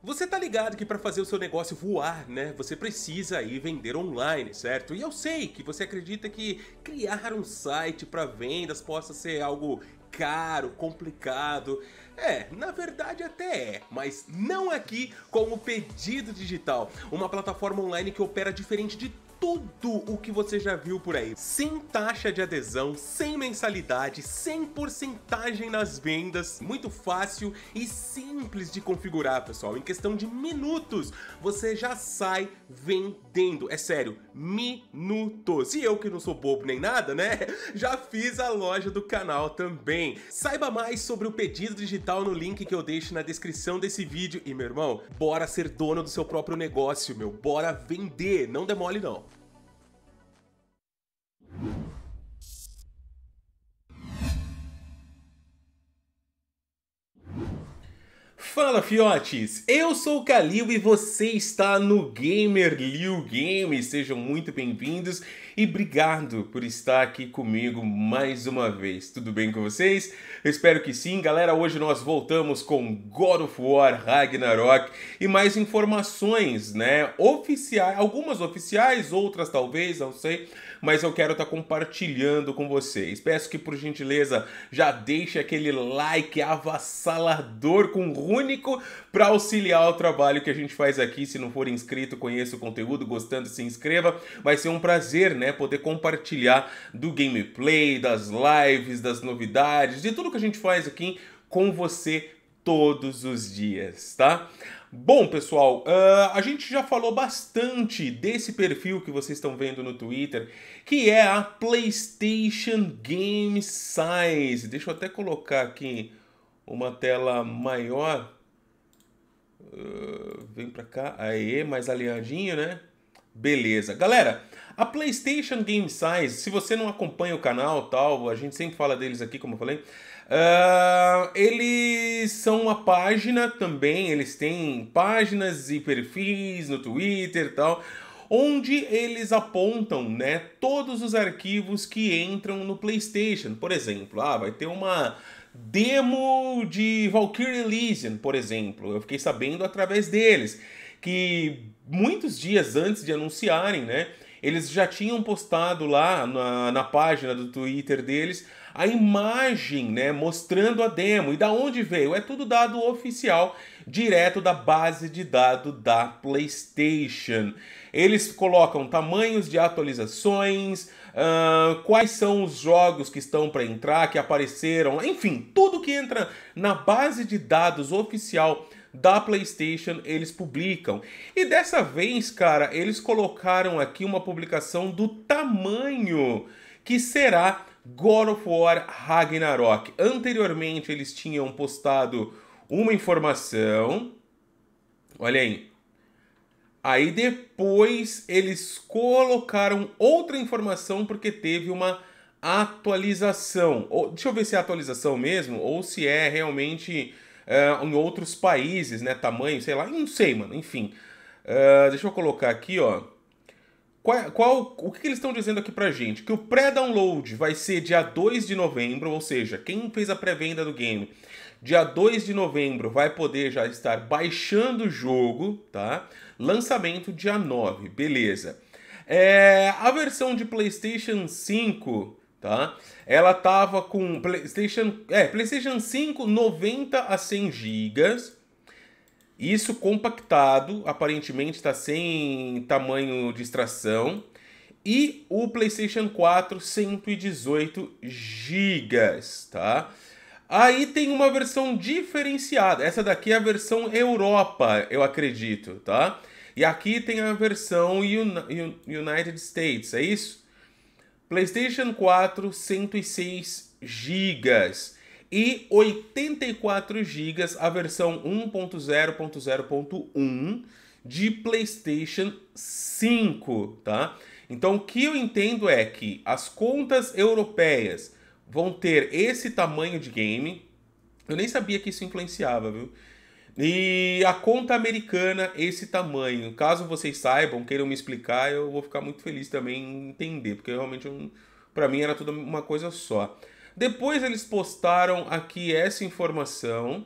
Você tá ligado que para fazer o seu negócio voar, né, você precisa aí vender online, certo? E eu sei que você acredita que criar um site para vendas possa ser algo caro, complicado. É, na verdade até é, mas não aqui com o Pedido Digital, uma plataforma online que opera diferente de tudo o que você já viu por aí. Sem taxa de adesão, sem mensalidade, sem porcentagem nas vendas, muito fácil e simples de configurar, pessoal. Em questão de minutos, você já sai vendendo. É sério, minutos. E eu que não sou bobo nem nada, né? Já fiz a loja do canal também. Saiba mais sobre o pedido digital no link que eu deixo na descrição desse vídeo. E meu irmão, bora ser dono do seu próprio negócio, meu. Bora vender, não demole não. Fala fiotes, eu sou o Kalil e você está no Gamer Liu Games. Sejam muito bem-vindos e obrigado por estar aqui comigo mais uma vez. Tudo bem com vocês? Eu espero que sim. Galera, hoje nós voltamos com God of War Ragnarok e mais informações, né? Oficiais, algumas oficiais, outras talvez, não sei, mas eu quero estar tá compartilhando com vocês. Peço que por gentileza já deixe aquele like avassalador com rúnico para auxiliar o trabalho que a gente faz aqui. Se não for inscrito, conheça o conteúdo, gostando, se inscreva. Vai ser um prazer, né? né? Poder compartilhar do gameplay, das lives, das novidades, de tudo que a gente faz aqui com você todos os dias, tá? Bom, pessoal, uh, a gente já falou bastante desse perfil que vocês estão vendo no Twitter, que é a PlayStation Game Size. Deixa eu até colocar aqui uma tela maior. Uh, vem pra cá, aí, mais alinhadinho, né? Beleza. Galera, a PlayStation Game Size, se você não acompanha o canal tal, a gente sempre fala deles aqui, como eu falei. Uh, eles são uma página também, eles têm páginas e perfis no Twitter e tal, onde eles apontam né, todos os arquivos que entram no PlayStation. Por exemplo, ah, vai ter uma demo de Valkyrie Elysian, por exemplo. Eu fiquei sabendo através deles que muitos dias antes de anunciarem, né? Eles já tinham postado lá na, na página do Twitter deles a imagem, né, mostrando a demo. E da onde veio? É tudo dado oficial, direto da base de dados da PlayStation. Eles colocam tamanhos de atualizações, uh, quais são os jogos que estão para entrar, que apareceram, enfim, tudo que entra na base de dados oficial da PlayStation eles publicam. E dessa vez, cara, eles colocaram aqui uma publicação do tamanho que será God of War Ragnarok. Anteriormente eles tinham postado uma informação. Olha aí. Aí depois eles colocaram outra informação porque teve uma atualização. deixa eu ver se é atualização mesmo ou se é realmente uh, em outros países, né? Tamanho, sei lá, não sei, mano, enfim. Uh, deixa eu colocar aqui, ó. Qual, qual o que, eles estão dizendo aqui pra gente? Que o pré-download vai ser dia 2 de novembro, ou seja, quem fez a pré-venda do game, dia 2 de novembro vai poder já estar baixando o jogo, tá? Lançamento dia 9, beleza. É, a versão de PlayStation 5 tá? Ela tava com PlayStation, é, PlayStation 5 90 a 100 GB. Isso compactado, aparentemente está sem tamanho de extração. E o PlayStation 4 118 GB, tá? Aí tem uma versão diferenciada. Essa daqui é a versão Europa, eu acredito, tá? E aqui tem a versão United States, é isso? PlayStation 4 106 GB e 84 GB a versão 1.0.0.1 de PlayStation 5, tá? Então o que eu entendo é que as contas europeias vão ter esse tamanho de game. Eu nem sabia que isso influenciava, viu? E a conta americana, esse tamanho. Caso vocês saibam, queiram me explicar, eu vou ficar muito feliz também em entender, porque realmente um, para mim era tudo uma coisa só. Depois eles postaram aqui essa informação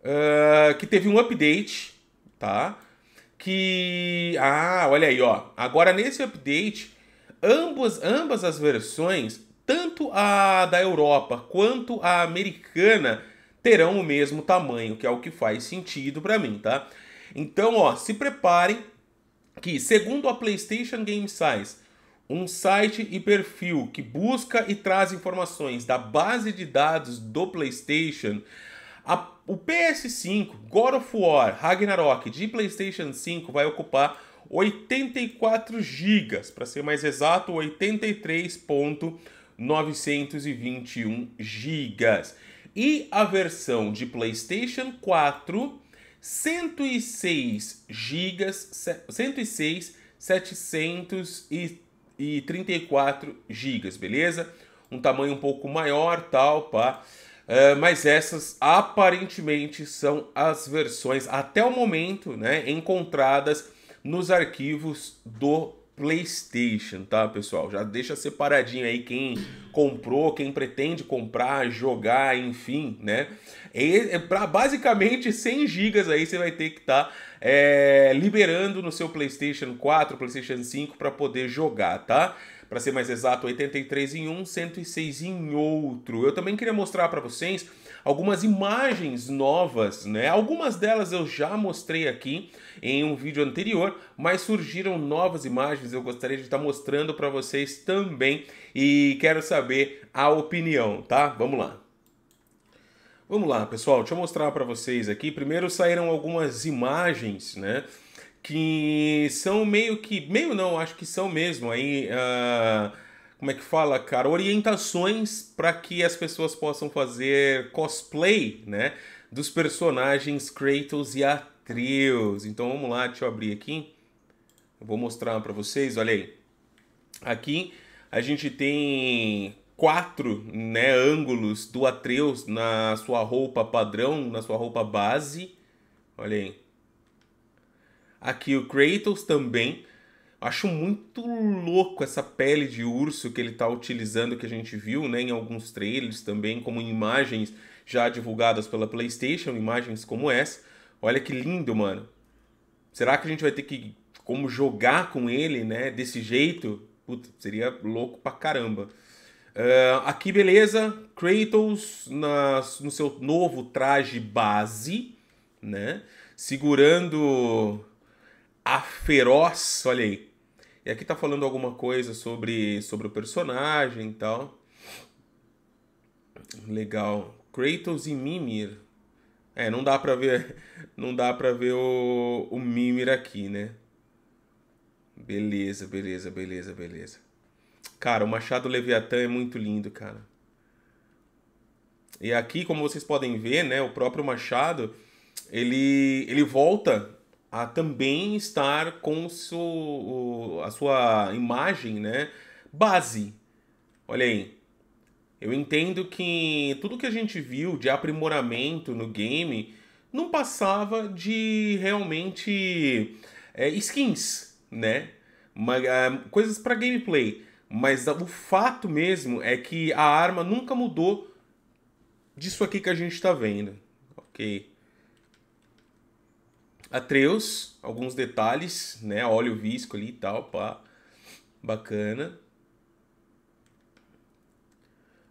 uh, que teve um update, tá? Que ah, olha aí, ó. Agora nesse update, ambas ambas as versões, tanto a da Europa quanto a americana, terão o mesmo tamanho, que é o que faz sentido para mim, tá? Então, ó, se preparem que, segundo a PlayStation Game Size, um site e perfil que busca e traz informações da base de dados do PlayStation, a, o PS5, God of War, Ragnarok de PlayStation 5 vai ocupar 84 GB, para ser mais exato, 83.921 GB e a versão de PlayStation 4 106 GB, 106 734 GB, beleza? Um tamanho um pouco maior, tal, pá. Uh, mas essas aparentemente são as versões até o momento, né, encontradas nos arquivos do PlayStation, tá, pessoal? Já deixa separadinho aí quem comprou, quem pretende comprar, jogar, enfim, né? E é para basicamente 100 gigas aí você vai ter que estar tá, é, liberando no seu PlayStation 4, PlayStation 5 para poder jogar, tá? Para ser mais exato, 83 em um, 106 em outro. Eu também queria mostrar para vocês algumas imagens novas, né? Algumas delas eu já mostrei aqui em um vídeo anterior, mas surgiram novas imagens, eu gostaria de estar mostrando para vocês também e quero saber a opinião, tá? Vamos lá. Vamos lá, pessoal, deixa eu mostrar para vocês aqui. Primeiro saíram algumas imagens, né? Que são meio que. Meio não, acho que são mesmo aí. Uh como é que fala, cara, orientações para que as pessoas possam fazer cosplay, né, dos personagens Kratos e Atreus. Então vamos lá, deixa eu abrir aqui. Eu vou mostrar para vocês, olha aí. Aqui a gente tem quatro né, ângulos do Atreus na sua roupa padrão, na sua roupa base. Olha aí. Aqui o Kratos também. Acho muito louco essa pele de urso que ele está utilizando, que a gente viu né, em alguns trailers também, como imagens já divulgadas pela PlayStation, imagens como essa. Olha que lindo, mano. Será que a gente vai ter que como jogar com ele, né, desse jeito? Puta, seria louco pra caramba. Uh, aqui, beleza, Kratos na, no seu novo traje base, né, segurando a feroz, olha aí. E aqui tá falando alguma coisa sobre, sobre o personagem e tal. Legal. Kratos e Mimir. É, não dá pra ver, não dá pra ver o, o Mimir aqui, né? Beleza, beleza, beleza, beleza. Cara, o Machado Leviatã é muito lindo, cara. E aqui, como vocês podem ver, né, o próprio Machado, ele, ele volta a também estar com seu, a sua imagem né, base. Olha aí. Eu entendo que tudo que a gente viu de aprimoramento no game não passava de realmente é, skins, né? Uma, é, coisas para gameplay. Mas o fato mesmo é que a arma nunca mudou disso aqui que a gente está vendo. Ok. Atreus, alguns detalhes, né? Óleo visco ali e tal, pá. Bacana.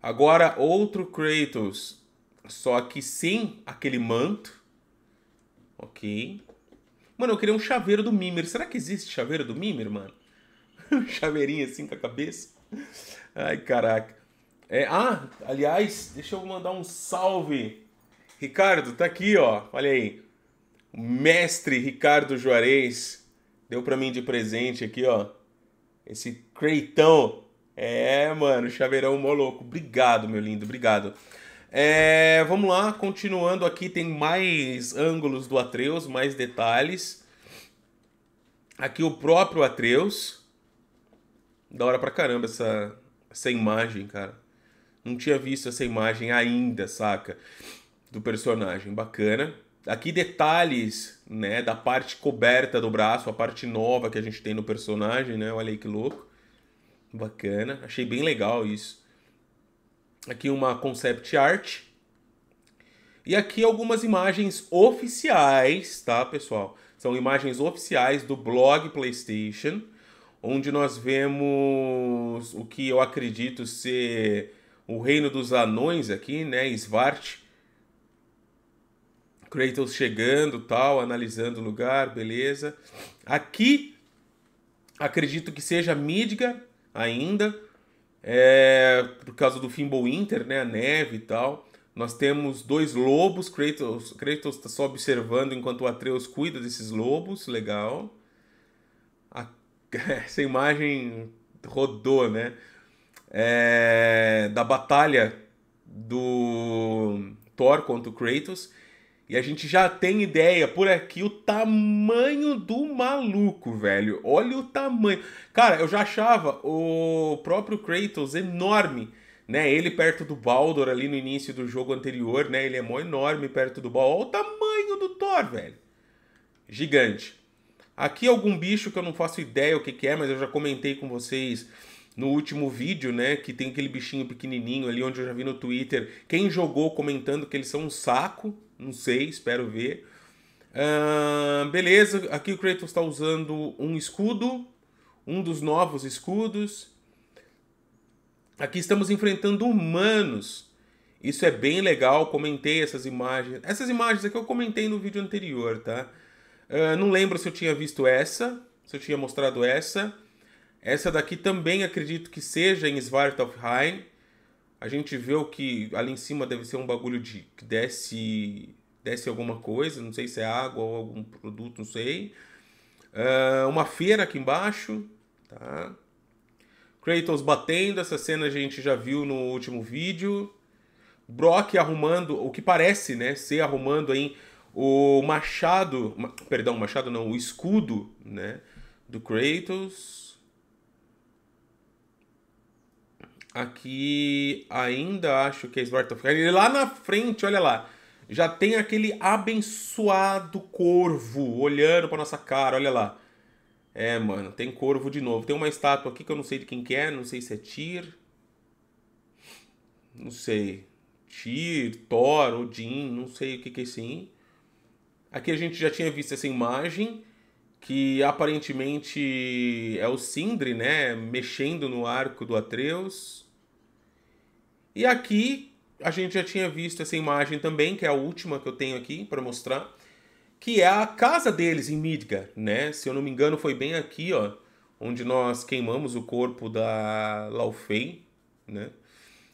Agora outro Kratos, só que sem aquele manto. Ok. Mano, eu queria um chaveiro do Mimir. Será que existe chaveiro do Mimir, mano? um chaveirinho assim com a cabeça. Ai, caraca. É, ah, aliás, deixa eu mandar um salve. Ricardo, tá aqui, ó. Olha aí mestre Ricardo Juarez deu para mim de presente aqui, ó. Esse creitão. É, mano, chaveirão moloco. Obrigado, meu lindo, obrigado. É, vamos lá, continuando aqui, tem mais ângulos do Atreus, mais detalhes. Aqui o próprio Atreus. Da hora pra caramba essa, essa imagem, cara. Não tinha visto essa imagem ainda, saca? Do personagem. Bacana. Aqui detalhes, né, da parte coberta do braço, a parte nova que a gente tem no personagem, né? Olha aí que louco. Bacana, achei bem legal isso. Aqui uma concept art. E aqui algumas imagens oficiais, tá, pessoal? São imagens oficiais do blog PlayStation, onde nós vemos o que eu acredito ser o reino dos anões aqui, né, Svart Kratos chegando, tal, analisando o lugar, beleza. Aqui acredito que seja Midgar ainda, é, por causa do Fimbulwinter, né, a neve e tal. Nós temos dois lobos, Kratos está só observando enquanto o Atreus cuida desses lobos, legal. A, essa imagem rodou, né? É, da batalha do Thor contra o Kratos e a gente já tem ideia por aqui o tamanho do maluco, velho. Olha o tamanho. Cara, eu já achava o próprio Kratos enorme, né? Ele perto do Baldur ali no início do jogo anterior, né? Ele é mó enorme perto do Baldur. Olha o tamanho do Thor, velho. Gigante. Aqui é algum bicho que eu não faço ideia o que, que é, mas eu já comentei com vocês no último vídeo, né? Que tem aquele bichinho pequenininho ali, onde eu já vi no Twitter quem jogou comentando que eles são um saco não sei, espero ver. Uh, beleza, aqui o Kratos está usando um escudo, um dos novos escudos. Aqui estamos enfrentando humanos. Isso é bem legal, comentei essas imagens. Essas imagens aqui eu comentei no vídeo anterior, tá? Uh, não lembro se eu tinha visto essa, se eu tinha mostrado essa. Essa daqui também acredito que seja em Svartalfheim. A gente vê o que ali em cima deve ser um bagulho de que desce, desce alguma coisa, não sei se é água ou algum produto, não sei. Uh, uma feira aqui embaixo, tá? Kratos batendo, essa cena a gente já viu no último vídeo. Brock arrumando, o que parece, né, ser arrumando aí o machado, perdão, machado não, o escudo, né, do Kratos. Aqui ainda acho que é Ele Lá na frente, olha lá. Já tem aquele abençoado corvo olhando para nossa cara, olha lá. É, mano, tem corvo de novo. Tem uma estátua aqui que eu não sei de quem que é, não sei se é Tyr. Não sei. Tyr, Thor, Odin, não sei o que que é sim. Aqui a gente já tinha visto essa imagem, que aparentemente é o Sindri, né, mexendo no arco do Atreus. E aqui a gente já tinha visto essa imagem também, que é a última que eu tenho aqui para mostrar, que é a casa deles em Midgar, né? Se eu não me engano, foi bem aqui, ó, onde nós queimamos o corpo da Laufey, né?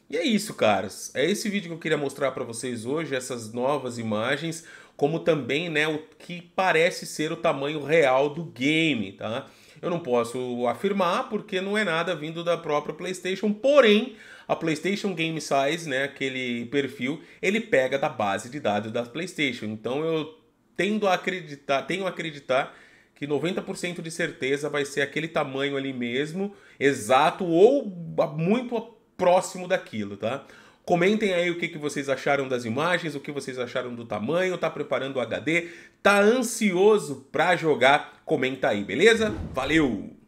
E é isso, caras. É esse vídeo que eu queria mostrar para vocês hoje, essas novas imagens, como também, né, o que parece ser o tamanho real do game, tá? Eu não posso afirmar porque não é nada vindo da própria PlayStation, porém a PlayStation Game Size, né, aquele perfil, ele pega da base de dados da PlayStation. Então eu tendo a acreditar, tenho a acreditar que 90% de certeza vai ser aquele tamanho ali mesmo, exato ou muito próximo daquilo, tá? Comentem aí o que, que vocês acharam das imagens, o que vocês acharam do tamanho, tá preparando o HD, tá ansioso para jogar? Comenta aí, beleza? Valeu!